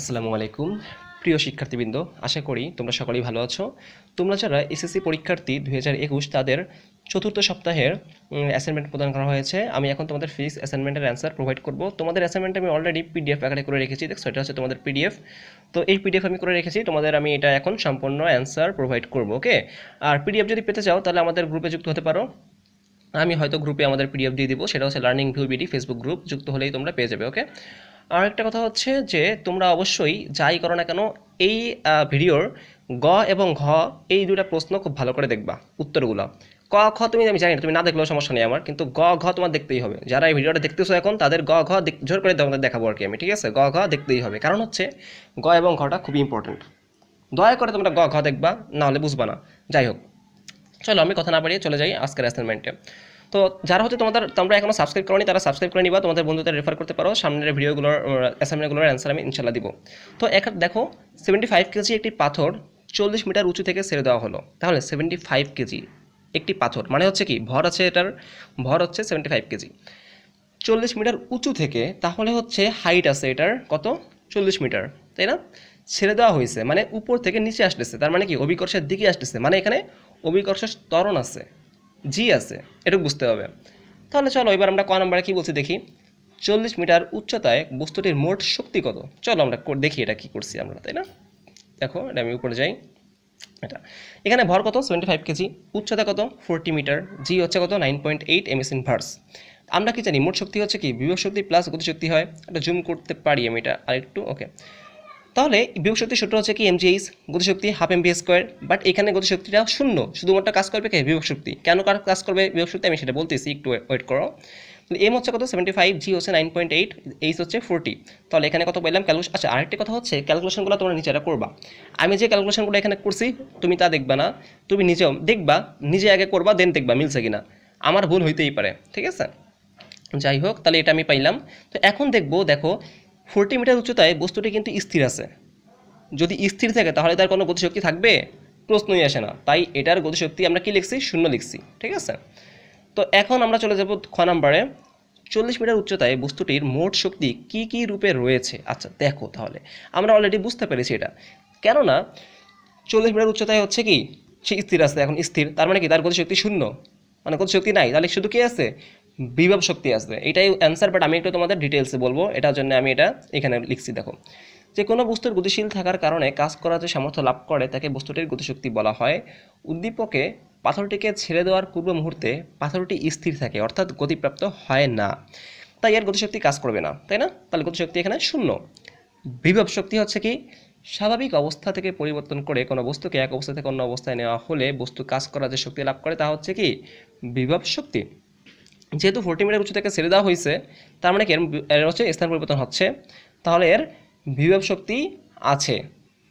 আসসালামু আলাইকুম প্রিয় শিক্ষার্থীবৃন্দ আশা করি তোমরা সকলেই ভালো আছো তোমরা যারা এসএসসি পরীক্ষার্থী দু তাদের চতুর্থ সপ্তাহের অ্যাসাইনমেন্ট প্রদান করা হয়েছে আমি এখন তোমাদের ফিজিক্স অ্যাসাইনমেন্টের অ্যান্সার প্রোভাইড করব তোমাদের অ্যাসাইনমেন্ট আমি অলরেডি পিডিএফ আকারে করে রেখেছি দেখ সেটা হচ্ছে তোমাদের পিডিএফ তো এই পিডিএফ আমি করে রেখেছি তোমাদের আমি এটা এখন সম্পূর্ণ অ্যান্সার প্রোভাইড করব ওকে আর পিডিএফ যদি পেতে চাও তাহলে আমাদের গ্রুপে যুক্ত হতে পারো আমি হয়তো গ্রুপে আমাদের পিডিএফ দিয়ে দিব সেটা হচ্ছে learning view BD Facebook group যুক্ত হলেই তোমরা পেয়ে যাবে ওকে আর একটা কথা হচ্ছে যে তোমরা অবশ্যই যাই করো না কেন এই ভিডিওর গ এবং ঘ এই দুটা প্রশ্ন খুব ভালো করে দেখবা উত্তরগুলো ক খ তুমি আমি জানি না তুমি না দেখলেও সমস্যা নেই আমার কিন্তু গ ঘ তোমার দেখতেই হবে যারা এই ভিডিওটা দেখতেছো এখন তাদের গ ঘ জোর করে তোমাদের দেখাবো আর কি আমি ঠিক আছে গ ঘ দেখতেই হবে কারণ হচ্ছে গ এবং ঘটা খুব ইম্পর্টেন্ট দয়া করে তোমরা গ ঘ দেখবা নাহলে বুঝবা না যাই হোক চলো আমি কথা না বাড়িয়ে চলে যাই আজকের অ্যাসাইনমেন্টে তো যারা হচ্ছে তোমাদের তোমরা এখনো সাবস্ক্রাইব করনি তারা সাবস্ক্রাইব করে নিবা তোমাদের বন্ধুদের রেফার করতে পারো সামনের ভিডিওগুলোর অ্যাসাইনমেন্টগুলোর অ্যান্সার আমি ইনশাল্লাহ দিব তো এক দেখো সেভেন্টি ফাইভ কেজি একটি পাথর চল্লিশ মিটার উঁচু থেকে ছেড়ে দেওয়া হলো তাহলে সেভেন্টি ফাইভ কেজি একটি পাথর মানে হচ্ছে কি ভর আছে এটার ভর হচ্ছে সেভেন্টি ফাইভ কেজি চল্লিশ মিটার উঁচু থেকে তাহলে হচ্ছে হাইট আছে এটার কত চল্লিশ মিটার তাই না ছেড়ে দেওয়া হয়েছে মানে উপর থেকে নিচে আসতেছে তার মানে কি অভিকর্ষের দিকে আসতেছে মানে এখানে অভিকর্ষের ত্বরণ আছে জি আছে এটুকু বুঝতে হবে তাহলে চলো এবার আমরা ক নম্বরে কী বলছি দেখি চল্লিশ মিটার উচ্চতায় বস্তুটির মোট শক্তি কত চলো আমরা দেখি এটা কি করছি আমরা তাই না দেখো এটা আমি উপরে যাই এটা এখানে ভর কত সেভেন্টি ফাইভ কেজি উচ্চতা কত ফোরটি মিটার জি হচ্ছে কত nine point eight inverse আমরা কি জানি মোট শক্তি হচ্ছে কি বিভব শক্তি প্লাস গতিশক্তি হয় এটা জুম করতে পারি আমি এটা আরেকটু ওকে তাহলে বিয়োগ সূত্র হচ্ছে কি এমজিএইচ গতিশক্তি হাফ এমবি স্কোয়ার বাট এখানে গতিশক্তিটা শূন্য শুধুমাত্র কাজ করবে কে বিয়োগ শক্তি কেন কার কাজ করবে বিয়োগ আমি সেটা বলতেছি একটু ওয়েট করো এম হচ্ছে কত সেভেন্টি ফাইভ জি হচ্ছে নাইন পয়েন্ট এইট এইচ হচ্ছে ফোরটি তাহলে এখানে কত বললাম ক্যালকুলেশন আচ্ছা আরেকটি কথা হচ্ছে ক্যালকুলেশনগুলো তোমরা নিজেরা করবা আমি যে ক্যালকুলেশনগুলো এখানে করছি তুমি তা দেখবে না তুমি নিজেও দেখবা নিজে আগে করবা দেন দেখবা মিলছে কিনা আমার ভুল হইতেই পারে ঠিক আছে যাই হোক তাহলে এটা আমি পাইলাম তো এখন দেখবো দেখো ফোরটি মিটার উচ্চতায় বস্তুটি কিন্তু স্থির আছে যদি স্থির থাকে তাহলে তার কোনো গতিশক্তি থাকবে প্রশ্নই আসে না তাই এটার গতিশক্তি আমরা কি লিখছি শূন্য লিখছি ঠিক আছে তো এখন আমরা চলে যাব খ নাম্বারে চল্লিশ মিটার উচ্চতায় বস্তুটির মোট শক্তি কি কি রূপে রয়েছে আচ্ছা দেখো তাহলে আমরা অলরেডি বুঝতে পেরেছি এটা কেননা চল্লিশ মিটার উচ্চতায় হচ্ছে কি সে স্থির আছে এখন স্থির তার মানে কি তার গতিশক্তি শূন্য মানে গতিশক্তি নাই তাহলে শুধু কি আছে বিভব শক্তি আসবে এটাই অ্যান্সার বাট আমি একটু তোমাদের ডিটেলসে বলবো এটার জন্য আমি এটা এখানে লিখছি দেখো যে কোনো বস্তুর গতিশীল থাকার কারণে কাজ করার যে সামর্থ্য লাভ করে তাকে বস্তুটির গতিশক্তি বলা হয় উদ্দীপকে পাথরটিকে ছেড়ে দেওয়ার পূর্ব মুহূর্তে পাথরটি স্থির থাকে অর্থাৎ গতিপ্রাপ্ত হয় না তাই এর গতিশক্তি কাজ করবে না তাই না তাহলে গতিশক্তি এখানে শূন্য বিভব শক্তি হচ্ছে কি স্বাভাবিক অবস্থা থেকে পরিবর্তন করে কোনো বস্তুকে এক অবস্থা থেকে অন্য অবস্থায় নেওয়া হলে বস্তু কাজ করার যে শক্তি লাভ করে তা হচ্ছে কি বিভব শক্তি যেহেতু ফোরটি মিটার উচ্চতাকে ছেড়ে দেওয়া হয়েছে তার মানে কি এর হচ্ছে স্থান পরিবর্তন হচ্ছে তাহলে এর বিভব শক্তি আছে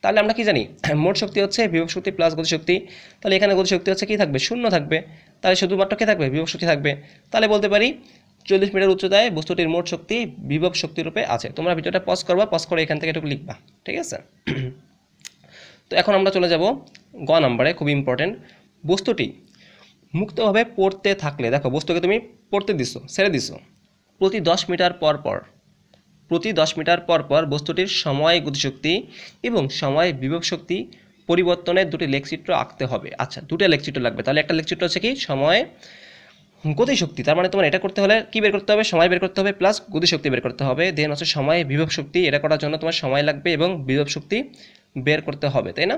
তাহলে আমরা কি জানি মোট শক্তি হচ্ছে বিভব শক্তি প্লাস গতিশক্তি তাহলে এখানে গতিশক্তি হচ্ছে কী থাকবে শূন্য থাকবে তাহলে শুধুমাত্র কী থাকবে বিভব শক্তি থাকবে তাহলে বলতে পারি চল্লিশ মিটার উচ্চতায় বস্তুটির মোট শক্তি বিভব শক্তিরূপে আছে তোমরা ভিডিওটা পজ করবা পজ করে এখান থেকে একটু লিখবা ঠিক আছে তো এখন আমরা চলে যাব গ নাম্বারে খুব ইম্পর্টেন্ট বস্তুটি মুক্তভাবে পড়তে থাকলে দেখো বস্তুকে তুমি পড়তে দিছো ছেড়ে দিছো প্রতি দশ মিটার পর পর প্রতি দশ মিটার পর পর বস্তুটির সময় গতিশক্তি এবং সময় বিভব শক্তি পরিবর্তনের দুটি লেখচিত্র আঁকতে হবে আচ্ছা দুটো লেখচিত্র লাগবে তাহলে একটা লেখচিত্র হচ্ছে কি সময় গতিশক্তি তার মানে তোমার এটা করতে হলে কী বের করতে হবে সময় বের করতে হবে প্লাস গতিশক্তি বের করতে হবে দেন হচ্ছে সময় বিভব শক্তি এটা করার জন্য তোমার সময় লাগবে এবং বিভব শক্তি বের করতে হবে তাই না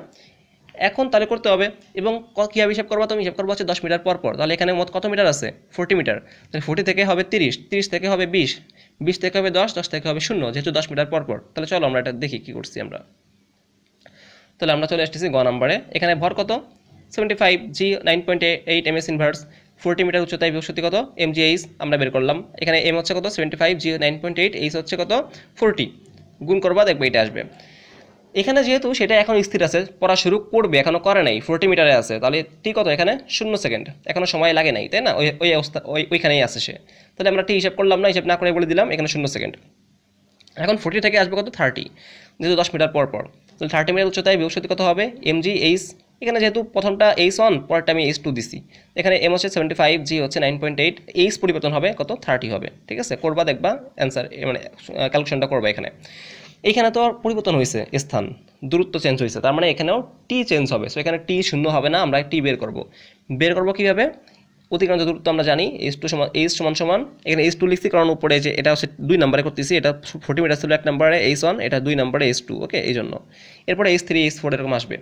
এখন তাহলে করতে হবে এবং কীভাবে হিসাব করবো তুমি হিসাব করবো হচ্ছে দশ মিটার পর পর তাহলে এখানে মোট কত মিটার আছে ফোর্টি মিটার তাহলে ফোর্টি থেকে হবে তিরিশ তিরিশ থেকে হবে বিশ বিশ থেকে হবে দশ দশ থেকে হবে শূন্য যেহেতু দশ মিটার পর পর তাহলে চলো আমরা এটা দেখি কী করছি আমরা তাহলে আমরা চলে এসেছি গ নাম্বারে এখানে ভর কত seventy five G nine point eight M S inverse forty metre উচ্চতায় বিভক্তি কত এম জি এইস আমরা বের করলাম এখানে এম হচ্ছে কত seventy five G nine point eight H হচ্ছে কত ফোরটি গুণ করবো দেখবে এটা আসবে এখানে যেহেতু সেটা এখন স্থির আছে পড়া শুরু করবে এখনও করে নাই ফোরটি মিটারে আছে তাহলে ঠিক কত এখানে শূন্য সেকেন্ড এখনও সময় লাগে নাই তাই না ওই ওই অবস্থা ওই ওইখানেই আছে সে তাহলে আমরা টি হিসাব করলাম না হিসাব না করে বলে দিলাম এখানে শূন্য সেকেন্ড এখন ফোরটি থেকে আসবে কত থার্টি যেহেতু দশ মিটার পর পর তাহলে থার্টি মিটার উচ্চতায় বিভক্তি কত হবে এম জি এইচ এখানে যেহেতু প্রথমটা এইচ ওয়ান পরেরটা আমি এইচ টু দিছি এখানে এম হচ্ছে সেভেন্টি ফাইভ জি হচ্ছে নাইন পয়েন্ট এইট এইচ পরিবর্তন হবে কত থার্টি হবে ঠিক আছে করবা দেখবা অ্যান্সার মানে ক্যালকুলেশনটা করবা এখানে এইখানে তো পরিবর্তন হয়েছে স্থান দূরত্ব চেঞ্জ হয়েছে তার মানে এখানেও টি চেঞ্জ হবে সো এখানে টি শূন্য হবে না আমরা টি বের করব বের করব কীভাবে অতিক্রান্ত দূরত্ব আমরা জানি এইচ টু সমান এইচ সমান সমান এখানে এইচ টু লিখছি কারণ উপরে যে এটা হচ্ছে দুই নাম্বারে করতেছি এটা ফোর্টি মিটার ছিল এক নাম্বারে এইচ ওয়ান এটা দুই নাম্বারে এইচ টু ওকে এই জন্য এরপরে এইচ থ্রি এইচ ফোর এরকম আসবে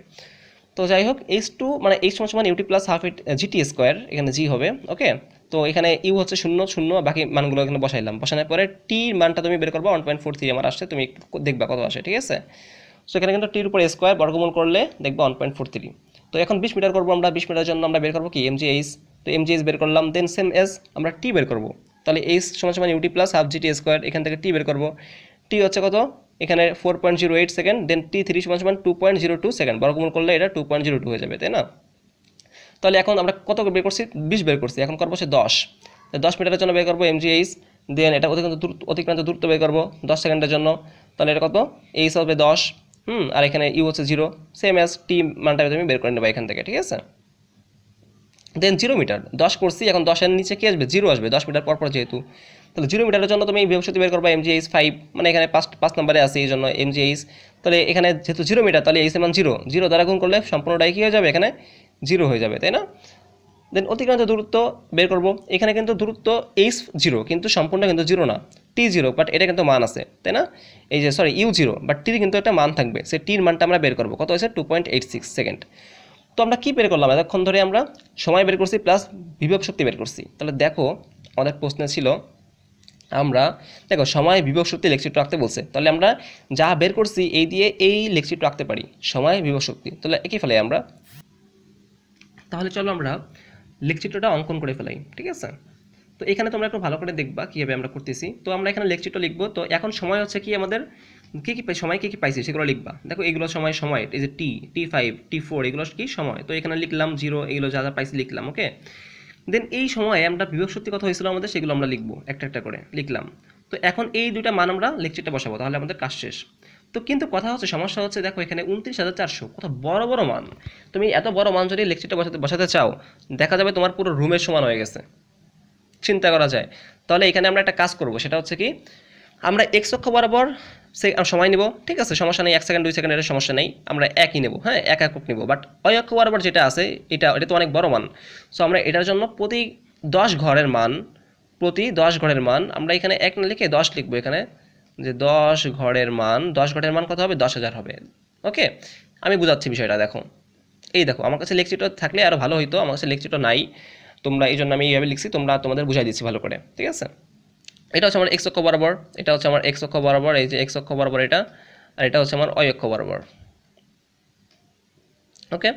তো যাই হোক এইচ টু মানে এইচ সমান সমান U T plus half G T square এখানে জি হবে ওকে তো এখানে ইউ হচ্ছে শূন্য শূন্য বাকি মানগুলো এখানে বসাইলাম বসানোর পরে টির মানটা তুমি বের করবো ওয়ান পয়েন্ট ফোর থ্রি আমার আসছে তুমি দেখবে দেখবা কত আসে ঠিক আছে সো এখানে কিন্তু টির উপর স্কোয়ার বর্গমূল করলে দেখবে ওয়ান পয়েন্ট ফোর থ্রি তো এখন বিশ মিটার করবো আমরা বিশ মিটারের জন্য আমরা বের করবো কি এমজি এইচ তো এমজি এইচ বের করলাম দেন সেম এস আমরা টি বের করবো তাহলে এইচ সমান সমান U T plus half G T square এখান থেকে টি বের করবো টি হচ্ছে কত এখানে four point zero eight second then T three সমান সমান two point zero two second বর্গমূল করলে এটা টু পয়েন্ট জিরো টু হয়ে যাবে তাই না তাহলে এখন আমরা কত বের করছি বিশ বের করছি এখন করবো সে দশ দশ মিটারের জন্য বের করবো এমজিএইচ দেন এটা অতিক্রান্ত অতিক্রান্ত দূরত্ব বের করবো দশ সেকেন্ডের জন্য তাহলে এটা কত এইচ হবে দশ হুম আর এখানে ইউ হচ্ছে জিরো সেম অ্যাজ টি মানটা তুমি বের করে নেবো এখান থেকে ঠিক আছে দেন জিরো মিটার দশ করছি এখন দশের নিচে কী আসবে জিরো আসবে দশ মিটার পরপর যেহেতু তাহলে জিরো মিটারের জন্য তুমি ভবিষ্যতে বের করবো এমজিএইচ ফাইভ মানে এখানে পাঁচ পাঁচ নম্বরে আছে এই জন্য এমজিএইচ তাহলে এখানে যেহেতু জিরো মিটার তাহলে এইচ এমন জিরো জিরো দ্বারা গুণ করলে সম্পূর্ণটাই কী হয়ে যাবে এখানে জিরো হয়ে যাবে তাই না দেন অতিক্রান্ত দূরত্ব বের করব এখানে কিন্তু দূরত্ব এইচ জিরো কিন্তু সম্পূর্ণ কিন্তু জিরো না টি জিরো বাট এটা কিন্তু মান আছে তাই না এই যে সরি ইউ জিরো বাট টির কিন্তু একটা মান থাকবে সে টির মানটা আমরা বের করব কত হয়েছে two point eight six second তো আমরা কী বের করলাম এতক্ষণ ধরে আমরা সময় বের করছি প্লাস বিভব শক্তি বের করছি তাহলে দেখো আমাদের প্রশ্ন ছিল আমরা দেখো সময় বিভব শক্তি লেকচিত্র আঁকতে বলছে তাহলে আমরা যা বের করছি এই দিয়ে এই লেকচিত্র আঁকতে পারি সময় বিভব শক্তি তাহলে একই ফলে আমরা তাহলে চলো আমরা লেখচিত্রটা অঙ্কন করে ফেলাই ঠিক আছে তো এখানে তোমরা একটু ভালো করে দেখবা কীভাবে আমরা করতেছি তো আমরা এখানে লেখচিত্র লিখবো তো এখন সময় হচ্ছে কি আমাদের কী কী সময় কী কী পাইছি সেগুলো লিখবা দেখো এগুলো সময় সময় এই যে টি টি ফাইভ টি ফোর এগুলো কি সময় তো এখানে লিখলাম জিরো এগুলো যা যা পাইছি লিখলাম ওকে দেন এই সময়ে আমরা বিবেক সত্যি কথা হয়েছিল আমাদের সেগুলো আমরা লিখবো একটা একটা করে লিখলাম তো এখন এই দুটা মান আমরা লেকচারটা বসাবো তাহলে আমাদের কাজ শেষ তো কিন্তু কথা হচ্ছে সমস্যা হচ্ছে দেখো এখানে উনত্রিশ হাজার চারশো কত বড় বড় মান তুমি এত বড় মান যদি লেকচারটা বসাতে বসাতে চাও দেখা যাবে তোমার পুরো রুমের সমান হয়ে গেছে চিন্তা করা যায় তাহলে এখানে আমরা একটা কাজ করব সেটা হচ্ছে কি আমরা এক চক্ষ বরাবর সে সময় নেব ঠিক আছে সমস্যা নেই এক সেকেন্ড দুই সেকেন্ড এটা সমস্যা নেই আমরা একই নেব হ্যাঁ এক একক নেব বাট ওই অক্ষ বরাবর যেটা আছে এটা এটা তো অনেক বড় মান সো আমরা এটার জন্য প্রতি দশ ঘরের মান প্রতি দশ ঘরের মান আমরা এখানে এক না লিখে দশ লিখবো এখানে যে দশ ঘরের মান দশ ঘরের মান কত হবে দশ হাজার হবে ওকে আমি বুঝাচ্ছি বিষয়টা দেখো এই দেখো আমার কাছে লেকচিটো থাকলে আরও ভালো হইতো আমার কাছে লেকচিটো নাই তোমরা এই জন্য আমি এইভাবে লিখছি তোমরা তোমাদের বুঝাই দিচ্ছি ভালো করে ঠিক আছে এটা হচ্ছে আমার এক্স অক্ষ বরাবর এটা হচ্ছে আমার এক্স অক্ষ বরাবর এই যে এক্স অক্ষ বরাবর এটা আর এটা হচ্ছে আমার অক্ষ বরাবর ওকে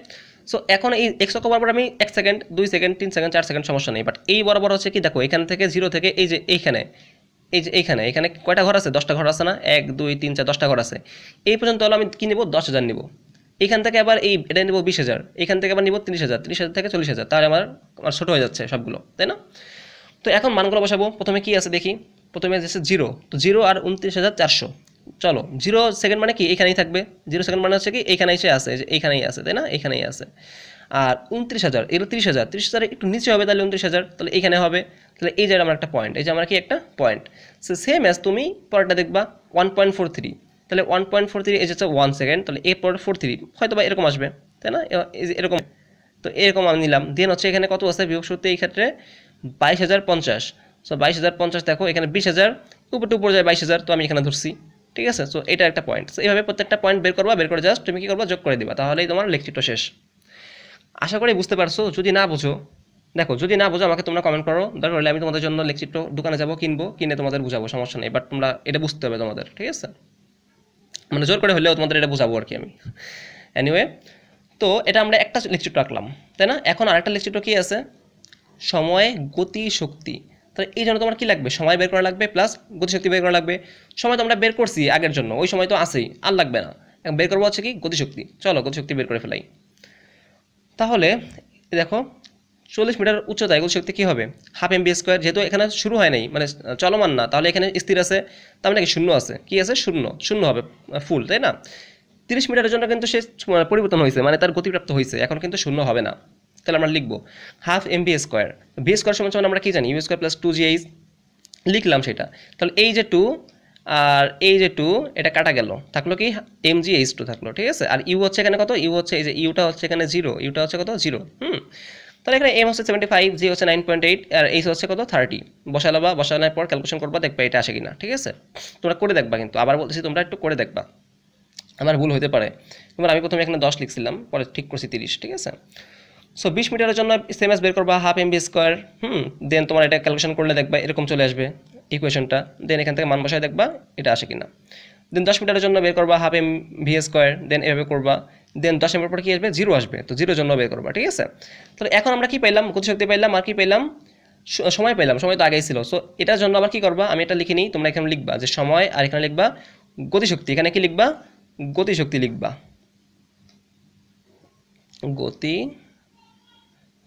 সো এখন এই এক্স অক্ষ বরাবর আমি এক সেকেন্ড দুই সেকেন্ড তিন সেকেন্ড চার সেকেন্ড সমস্যা নেই বাট এই বরাবর হচ্ছে কি দেখো এখান থেকে জিরো থেকে এই যে এইখানে এই যে এইখানে এখানে কয়টা ঘর আছে দশটা ঘর আছে না এক দুই তিন চার দশটা ঘর আছে এই পর্যন্ত হলো আমি কী নেবো দশ হাজার নেবো এখান থেকে আবার এই এটা নেবো বিশ হাজার এখান থেকে আবার নেবো তিরিশ হাজার তিরিশ হাজার থেকে চল্লিশ হাজার তাহলে আমার আমার ছোটো হয়ে যাচ্ছে সবগুলো তাই না তো এখন মানগুলো বসাবো প্রথমে কি আছে দেখি প্রথমে আছে জিরো তো জিরো আর উনত্রিশ হাজার চারশো চলো জিরো সেকেন্ড মানে কি এখানেই থাকবে জিরো সেকেন্ড মানে হচ্ছে কি এখানে এসে আছে এইখানেই আছে তাই না এখানেই আছে আর উনত্রিশ হাজার এগুলো ত্রিশ হাজার ত্রিশ হাজার একটু নিচে হবে তাহলে উনত্রিশ হাজার তাহলে এখানে হবে তাহলে এই যে আমার একটা পয়েন্ট এই যে আমার কি একটা পয়েন্ট সো সেম অ্যাজ তুমি পরেরটা দেখবা ওয়ান পয়েন্ট ফোর থ্রি তাহলে ওয়ান পয়েন্ট ফোর থ্রি এই যে ওয়ান সেকেন্ড তাহলে এর পর ফোর থ্রি হয়তো বা এরকম আসবে তাই না এরকম তো এরকম আমি নিলাম দেন হচ্ছে এখানে কত আছে বিভক্ত এই ক্ষেত্রে বাইশ হাজার পঞ্চাশ সো বাইশ হাজার পঞ্চাশ দেখো এখানে বিশ হাজার উপর টু উপরে যায় বাইশ হাজার তো আমি এখানে ধরছি ঠিক আছে সো এটা একটা পয়েন্ট সো এইভাবে প্রত্যেকটা পয়েন্ট বের করবা বের করে জাস্ট তুমি কী করবা যোগ করে দিবা তাহলেই তোমার লেখচিত্র শেষ আশা করি বুঝতে পারছো যদি না বোঝো দেখো যদি না বোঝো আমাকে তোমরা কমেন্ট করো দরকার হলে আমি তোমাদের জন্য লেখচিত্র দোকানে যাবো কিনবো কিনে তোমাদের বুঝাবো সমস্যা নেই বাট তোমরা এটা বুঝতে হবে তোমাদের ঠিক আছে মানে জোর করে হলেও তোমাদের এটা বোঝাবো আর কি আমি অ্যানিওয়ে তো এটা আমরা একটা লেখচিত্র আঁকলাম তাই না এখন আরেকটা লেখচিত্র কী আছে সময় গতি শক্তি তো এই জন্য তোমার কি লাগবে সময় বের করা লাগবে প্লাস গতিশক্তি বের করা লাগবে সময় তো আমরা বের করছি আগের জন্য ওই সময় তো আছেই আর লাগবে না বের করবো হচ্ছে কি গতিশক্তি চলো গতিশক্তি বের করে ফেলাই তাহলে দেখো চল্লিশ মিটার উচ্চতা এগুলো শক্তি কী হবে হাফ এম বি স্কোয়ার যেহেতু এখানে শুরু হয় নাই মানে চলমান না তাহলে এখানে স্থির আছে তার মানে কি শূন্য আছে কি আছে শূন্য শূন্য হবে ফুল তাই না তিরিশ মিটারের জন্য কিন্তু সে মানে পরিবর্তন হয়েছে মানে তার গতিপ্রাপ্ত হয়েছে এখন কিন্তু শূন্য হবে না তাহলে আমরা লিখবো half M B square B square সমান আমরা কী জানি U square plus two G H লিখলাম সেটা তাহলে এই যে টু আর এই যে টু এটা কাটা গেল থাকলো কি এম জি এইচ টু থাকলো ঠিক আছে আর ইউ হচ্ছে এখানে কত ইউ হচ্ছে এই যে ইউটা হচ্ছে এখানে জিরো ইউটা হচ্ছে কত জিরো হুম তাহলে এখানে এম হচ্ছে সেভেন্টি ফাইভ জি হচ্ছে নাইন পয়েন্ট এইট আর এইচ হচ্ছে কত থার্টি বসালো বা বসানোর পর ক্যালকুলেশন করবা দেখবা এটা আসে কিনা ঠিক আছে তোমরা করে দেখবা কিন্তু আবার বলছি তোমরা একটু করে দেখবা আমার ভুল হতে পারে তোমার আমি প্রথমে এখানে দশ লিখছিলাম পরে ঠিক করছি তিরিশ ঠিক আছে সো বিশ মিটারের জন্য এস বের করবা হাফ এম বি স্কোয়ার হুম দেন তোমার এটা ক্যালকুলেশন করলে দেখবা এরকম চলে আসবে ইকুয়েশনটা দেন এখান থেকে মান বসায় দেখবা এটা আসে কিনা দেন দশ মিটারের জন্য বের করবা half M V square then এভাবে করবা দেন দশ এমের পরে কী আসবে জিরো আসবে তো জিরোর জন্য বের করবা ঠিক আছে তাহলে এখন আমরা কী পাইলাম গতিশক্তি পাইলাম আর কি পেলাম সময় পেলাম সময় তো আগেই ছিল সো এটার জন্য আবার কী করবা আমি এটা লিখে নিই তোমরা এখানে লিখবা যে সময় আর এখানে লিখবা গতিশক্তি এখানে কি লিখবা গতিশক্তি লিখবা গতি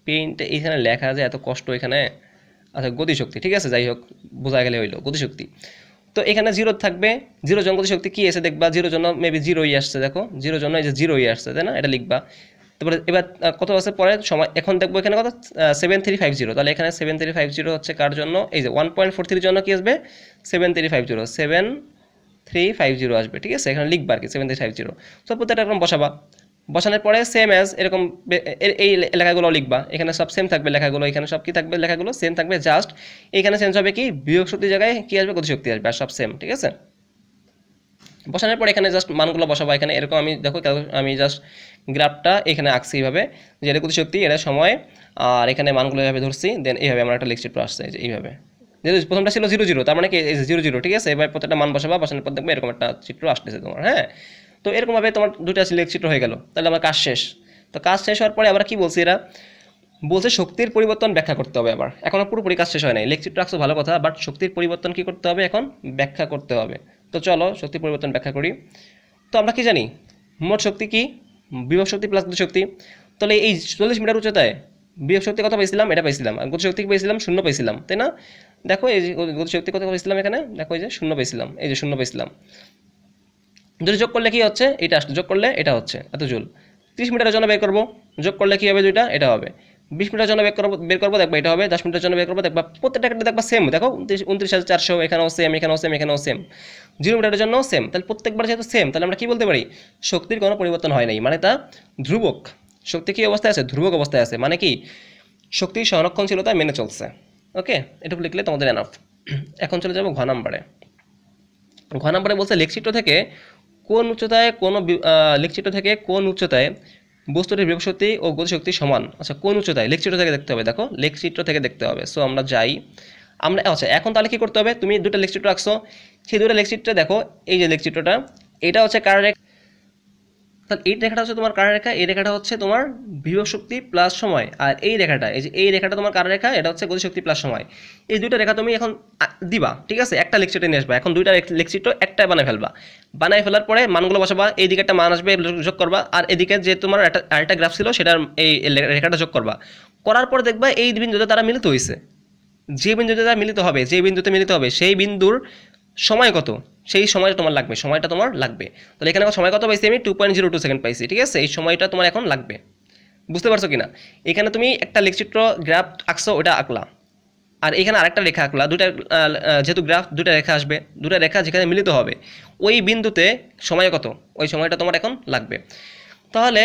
পেইন্ট এখানে লেখা যায় এত কষ্ট এখানে আচ্ছা গতিশক্তি ঠিক আছে যাই হোক বোঝা গেলে হইলো গতিশক্তি তো এখানে জিরো থাকবে জিরো জন গতিশক্তি কী এসে দেখবা জিরো জন্য মেবি জিরোই আসছে দেখো জিরো জন্য এই যে জিরোই আসছে তাই না এটা লিখবা তারপরে এবার কত আছে পরে সময় এখন দেখবো এখানে কত সেভেন থ্রি ফাইভ জিরো তাহলে এখানে সেভেন থ্রি ফাইভ জিরো হচ্ছে কার জন্য এই যে ওয়ান পয়েন্ট ফোর থ্রির জন্য কী আসবে seven three five zero seven three five zero আসবে ঠিক আছে এখানে লিখবা আর কি সেভেন থ্রি ফাইভ জিরো তো প্রত্যেকটা এরকম বসাবা বসানোর পরে সেম অ্যাজ এরকম এই লেখাগুলো লিখবা এখানে সব সেম থাকবে লেখাগুলো এখানে সব কি থাকবে লেখাগুলো সেম থাকবে জাস্ট এখানে চেঞ্জ হবে কি বিয়োগ শক্তি জায়গায় কী আসবে গতিশক্তি আসবে আর সব সেম ঠিক আছে বসানোর পর এখানে জাস্ট মানগুলো বসাবো এখানে এরকম আমি দেখো আমি জাস্ট গ্রাফটা এখানে আঁকছি এইভাবে যে এটা গতিশক্তি এটা সময় আর এখানে মানগুলো এভাবে ধরছি দেন এইভাবে আমার একটা লেখচিত্র আসছে এইভাবে যেহেতু প্রথমটা ছিল জিরো জিরো তার মানে কি জিরো জিরো ঠিক আছে এবার প্রত্যেকটা মান বসাবা বসানোর পর দেখবে এরকম একটা চিত্র আসতেছে তোমার হ্যাঁ তো এরকমভাবে তোমার দুটা সিলেকশিট হয়ে গেল তাহলে আমার কাজ শেষ তো কাজ শেষ হওয়ার পরে আমরা কি বলছি এরা বলছে শক্তির পরিবর্তন ব্যাখ্যা করতে হবে আবার এখনও পুরোপুরি কাজ শেষ হয় নাই লেকচিট রাখছো ভালো কথা বাট শক্তির পরিবর্তন কি করতে হবে এখন ব্যাখ্যা করতে হবে তো চলো শক্তি পরিবর্তন ব্যাখ্যা করি তো আমরা কি জানি মোট শক্তি কি বিভব শক্তি প্লাস শক্তি তাহলে এই চল্লিশ মিটার উচ্চতায় বিভব শক্তি কথা পেয়েছিলাম এটা পেয়েছিলাম আর গতি শক্তি পেয়েছিলাম শূন্য পেয়েছিলাম তাই না দেখো এই যে গতি শক্তি কথা পেয়েছিলাম এখানে দেখো এই যে শূন্য পেয়েছিলাম এই যে শূন্য পেয়েছিলাম দুটো যোগ করলে কি হচ্ছে এটা আসলে যোগ করলে এটা হচ্ছে এত জুল তিরিশ মিটারের জন্য বের করবো যোগ করলে কী হবে দুইটা এটা হবে বিশ মিটার জন্য বের করবো বের করবো দেখবা এটা হবে দশ মিটার জন্য বের করবো দেখবা প্রত্যেকটা একটা দেখবা সেম দেখো উনত্রিশ উনত্রিশ হাজার চারশো এখানেও সেম এখানেও সেম এখানেও সেম জিরো মিটারের জন্য সেম তাহলে প্রত্যেকবার যেহেতু সেম তাহলে আমরা কী বলতে পারি শক্তির কোনো পরিবর্তন হয় নাই মানে তা ধ্রুবক শক্তি কী অবস্থায় আছে ধ্রুবক অবস্থায় আছে মানে কি শক্তির সংরক্ষণশীলতা মেনে চলছে ওকে এটুকু লিখলে তোমাদের এনাফ এখন চলে যাবো ঘ নাম্বারে ঘ নাম্বারে বলছে লেখচিত্র থেকে কোন উচ্চতায় কোন লেখচিত্র থেকে কোন উচ্চতায় বস্তুটির বিভশক্তি ও গতিশক্তি সমান আচ্ছা কোন উচ্চতায় লেখচিত্র থেকে দেখতে হবে দেখো লেকচিত্র থেকে দেখতে হবে সো আমরা যাই আমরা আচ্ছা এখন তাহলে কী করতে হবে তুমি দুটো লেকচিত্র রাখছো সেই দুটো লেকচিত্রে দেখো এই যে লেখচিত্রটা এটা হচ্ছে কারেক্ট তাহলে এই রেখাটা হচ্ছে তোমার কারের রেখা এই রেখাটা হচ্ছে তোমার বিভব শক্তি প্লাস সময় আর এই রেখাটা এই যে এই রেখাটা তোমার কারের রেখা এটা হচ্ছে গতিশক্তি প্লাস সময় এই দুইটা রেখা তুমি এখন দিবা ঠিক আছে একটা লেকচিটে নিয়ে আসবা এখন দুইটা লেকচিত্র একটা বানায় ফেলবা বানায় ফেলার পরে মানগুলো বসাবা এইদিকে একটা মান আসবে যোগ করবা আর এদিকে যে তোমার একটা আরেকটা গ্রাফ ছিল সেটার এই রেখাটা যোগ করবা করার পর দেখবা এই বিন্দুতে তারা মিলিত হয়েছে যে বিন্দুতে তারা মিলিত হবে যে বিন্দুতে মিলিত হবে সেই বিন্দুর সময় কত সেই সময়টা তোমার লাগবে সময়টা তোমার লাগবে তাহলে এখানে সময় কত পাইছি আমি two point zero two second পাইছি ঠিক আছে এই সময়টা তোমার এখন লাগবে বুঝতে পারছো কি না এখানে তুমি একটা লেখচিত্র গ্রাফ আঁকছো ওটা আঁকলা আর এখানে আরেকটা রেখা আঁকলা দুটা যেহেতু গ্রাফ দুটা রেখা আসবে দুটা রেখা যেখানে মিলিত হবে ওই বিন্দুতে সময় কত ওই সময়টা তোমার এখন লাগবে তাহলে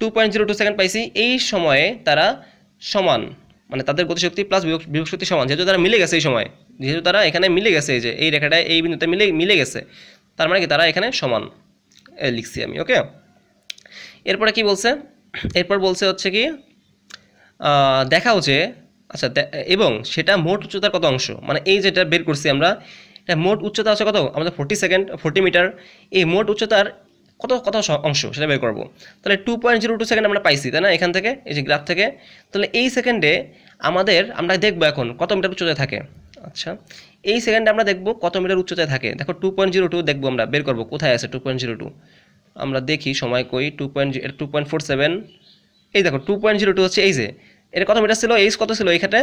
two point zero two second পাইছি এই সময়ে তারা সমান মানে তাদের গতিশক্তি প্লাস বিভক্তি সমান যেহেতু তারা মিলে গেছে এই সময় যেহেতু তারা এখানে মিলে গেছে এই যে এই রেখাটা এই বিন্দুতে মিলে মিলে গেছে তার মানে কি তারা এখানে সমান লিখছি আমি ওকে এরপরে কি বলছে এরপর বলছে হচ্ছে কি দেখাও যে আচ্ছা এবং সেটা মোট উচ্চতার কত অংশ মানে এই যেটা বের করছি আমরা এটা মোট উচ্চতা আছে কত আমাদের ফোর্টি সেকেন্ড ফোর্টি মিটার এই মোট উচ্চতার কত কত অংশ সেটা বের করবো তাহলে two point zero two second আমরা পাইছি তাই না এখান থেকে এই যে গ্রাফ থেকে তাহলে এই সেকেন্ডে আমাদের আমরা দেখবো এখন কত মিটার উচ্চতায় থাকে আচ্ছা এই সেকেন্ডে আমরা দেখব কত মিটার উচ্চতায় থাকে দেখো টু পয়েন্ট জিরো টু দেখবো আমরা বের করবো কোথায় আছে টু পয়েন্ট জিরো টু আমরা দেখি সময় কই two point two point four seven এই দেখো টু পয়েন্ট জিরো টু হচ্ছে এই যে এর কত মিটার ছিল এইস কত ছিল এইখানে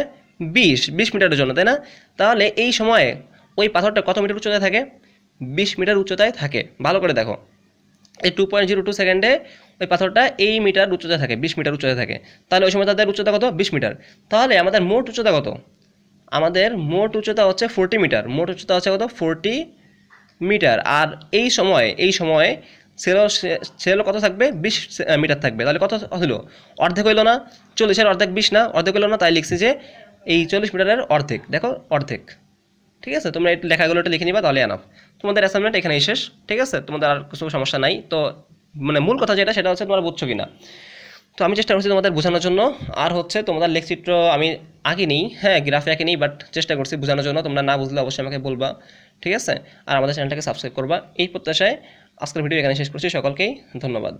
বিশ বিশ মিটারের জন্য তাই না তাহলে এই সময়ে ওই পাথরটা কত মিটার উচ্চতায় থাকে বিশ মিটার উচ্চতায় থাকে ভালো করে দেখো এই টু পয়েন্ট জিরো টু সেকেন্ডে ওই পাথরটা এই মিটার উচ্চতায় থাকে বিশ মিটার উচ্চতায় থাকে তাহলে ওই সময় তাদের উচ্চতা কত বিশ মিটার তাহলে আমাদের মোট উচ্চতা কত আমাদের মোট উচ্চতা হচ্ছে ফোরটি মিটার মোট উচ্চতা হচ্ছে কত ফোরটি মিটার আর এই সময়ে এই সময়ে সেল সেল কত থাকবে বিশ মিটার থাকবে তাহলে কত হইল অর্ধেক হইলো না চল্লিশের অর্ধেক বিশ না অর্ধেক হইলো না তাই লিখছি যে এই চল্লিশ মিটারের অর্ধেক দেখো অর্ধেক ঠিক আছে তোমরা এই লেখাগুলো একটু লিখে নিবা তাহলে আনাফ তোমাদের অ্যাসাইনমেন্ট এখানেই শেষ ঠিক আছে তোমাদের আর কিছু সমস্যা নাই তো মানে মূল কথা যেটা সেটা হচ্ছে তোমরা বুঝছো না তো আমি চেষ্টা করছি তোমাদের বোঝানোর জন্য আর হচ্ছে তোমাদের লেখচিত্র আমি আঁকি নেই হ্যাঁ গ্রাফে আঁকি নেই বাট চেষ্টা করছি বোঝানোর জন্য তোমরা না বুঝলে অবশ্যই আমাকে বলবা ঠিক আছে আর আমাদের চ্যানেলটাকে সাবস্ক্রাইব করবা এই প্রত্যাশায় আজকের ভিডিও এখানে শেষ করছি সকলকেই ধন্যবাদ